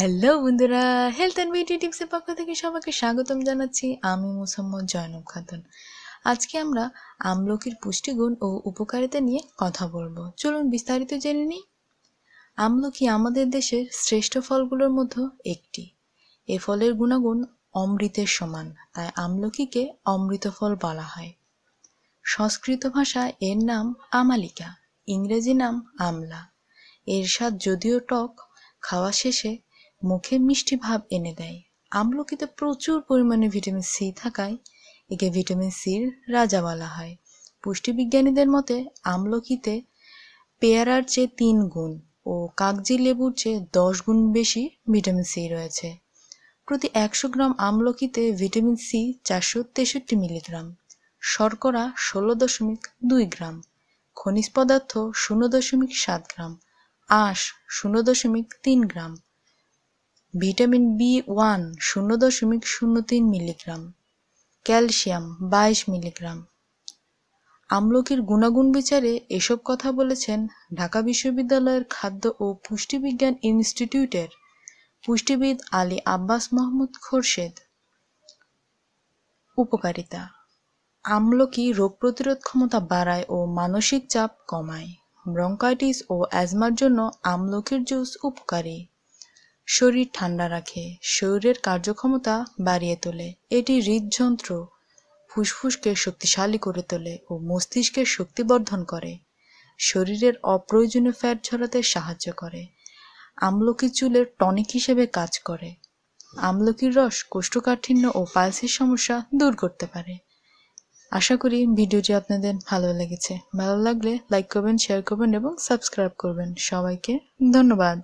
hello বন্ধুরা health and beauty টিপসের পক্ষ থেকে সবাইকে স্বাগতম জানাচ্ছি আমি মোসাম্মদ জয়নব খাতুন আজকে আমরা আমলকির পুষ্টিগুণ ও উপকারিতা নিয়ে কথা বলবো চলুন বিস্তারিত জেনে নিই আমলকি আমাদের দেশের শ্রেষ্ঠ ফলগুলোর মধ্যে একটি এ ফলের গুণাগুণ অমৃতের সমান তাই আমলকিকে অমৃত ফল বলা হয় সংস্কৃত ভাষা এর নাম আমালিকা ইংরেজি নাম আমলা এর স্বাদ যদিও টক খাওয়া শেষে মুখে মিষ্টি ভাব এনে দেয় আমলকিতে প্রচুর পরিমাণে ভিটামিন সি থাকায় একে ভিটামিন সির রাজা বলা হয় পুষ্টিবিজ্ঞানীদের মতে আমলকিতে পেয়ারার চেয়ে তিন গুণ ও কাগজি লেবুর চেয়ে দশ গুণ বেশি ভিটামিন সি রয়েছে প্রতি একশো গ্রাম আমলকিতে ভিটামিন সি চারশো তেষট্টি মিলিগ্রাম শর্করা ষোলো দশমিক দুই গ্রাম খনিজ পদার্থ শূন্য দশমিক সাত গ্রাম আঁশ শূন্য দশমিক তিন গ্রাম ভিটামিন বি ওয়ান শূন্য দশমিক শূন্য তিন মিলিগ্রাম ক্যালসিয়াম বাইশ মিলিগ্রাম আমলকির গুণাগুণ বিচারে এসব কথা বলেছেন ঢাকা বিশ্ববিদ্যালয়ের খাদ্য ও পুষ্টিবিজ্ঞান ইনস্টিটিউটের পুষ্টিবিদ আলী আব্বাস মাহমুদ খোরশেদ উপকারিতা আমলকি রোগ প্রতিরোধ ক্ষমতা বাড়ায় ও মানসিক চাপ কমায় ব্রঙ্কাইটিস ও অ্যাজমার জন্য আমলকির জুস উপকারী শরীর ঠান্ডা রাখে শরীরের কার্যক্ষমতা বাড়িয়ে তোলে এটি হৃদযন্ত্র ফুসফুসকে শক্তিশালী করে তোলে ও মস্তিষ্কের শক্তি বর্ধন করে শরীরের অপ্রয়োজনীয় ফ্যাট ঝরাতে সাহায্য করে আমলকি চুলের টনিক হিসেবে কাজ করে আমলকির রস কোষ্ঠকাঠিন্য ও পালসের সমস্যা দূর করতে পারে আশা করি ভিডিওটি আপনাদের ভালো লেগেছে ভালো লাগলে লাইক করবেন শেয়ার করবেন এবং সাবস্ক্রাইব করবেন সবাইকে ধন্যবাদ